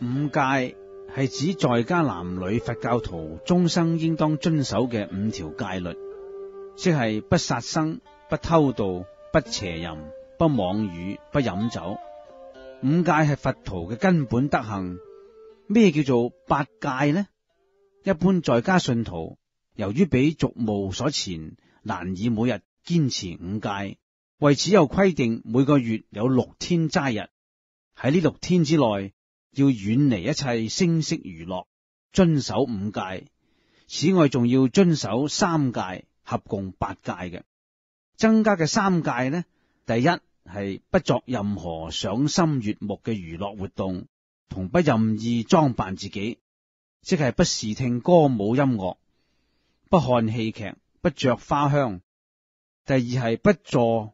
五戒系指在家男女佛教徒终生应当遵守嘅五条戒律，即系不杀生、不偷盗、不邪淫、不妄语、不饮酒。五戒系佛徒嘅根本德行。咩叫做八戒呢？一般在家信徒由于俾俗务所缠，难以每日坚持五戒。为此又规定，每个月有六天斋日，喺呢六天之内要远离一切声色娱乐，遵守五戒。此外，仲要遵守三戒，合共八戒嘅增加嘅三戒呢，第一系不作任何赏心悦目嘅娱乐活动，同不任意装扮自己，即系不视听歌舞音乐，不看戏剧，不着花香。第二系不坐。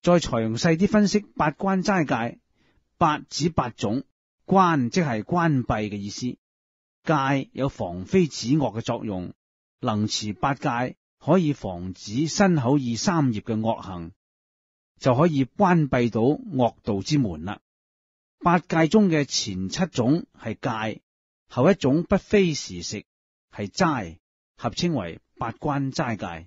再详细啲分析八关斋戒，八指八种，关即系关闭嘅意思，戒有防非止恶嘅作用，能持八戒可以防止身口二三业嘅恶行，就可以关闭到恶道之门啦。八戒中嘅前七种系戒，后一种不非时食系斋，合称为八关斋戒。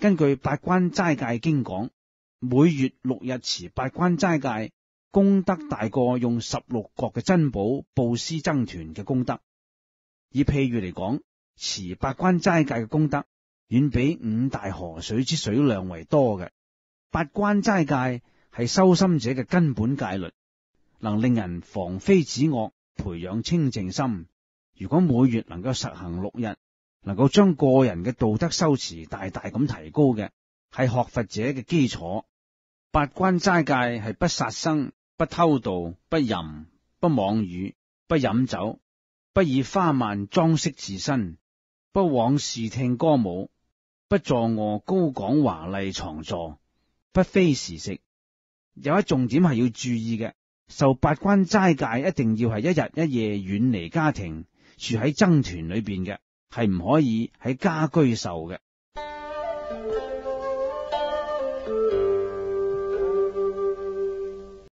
根据《八关斋戒经》讲，每月六日持八关斋戒，功德大过用十六国嘅珍宝布施僧团嘅功德。以譬如嚟讲，持八关斋戒嘅功德，远比五大河水之水量为多嘅。八关斋戒系修心者嘅根本戒律，能令人防非止恶，培养清净心。如果每月能够实行六日。能够将个人嘅道德修持大大咁提高嘅系学佛者嘅基础。八关斋戒系不杀生、不偷盗、不淫、不妄语、不饮酒、不以花曼装饰自身、不往视听歌舞、不坐卧高广华丽藏座、不非时食。有一重点系要注意嘅，受八关斋戒一定要系一日一夜远离家庭，住喺僧团里边嘅。系唔可以喺家居受嘅。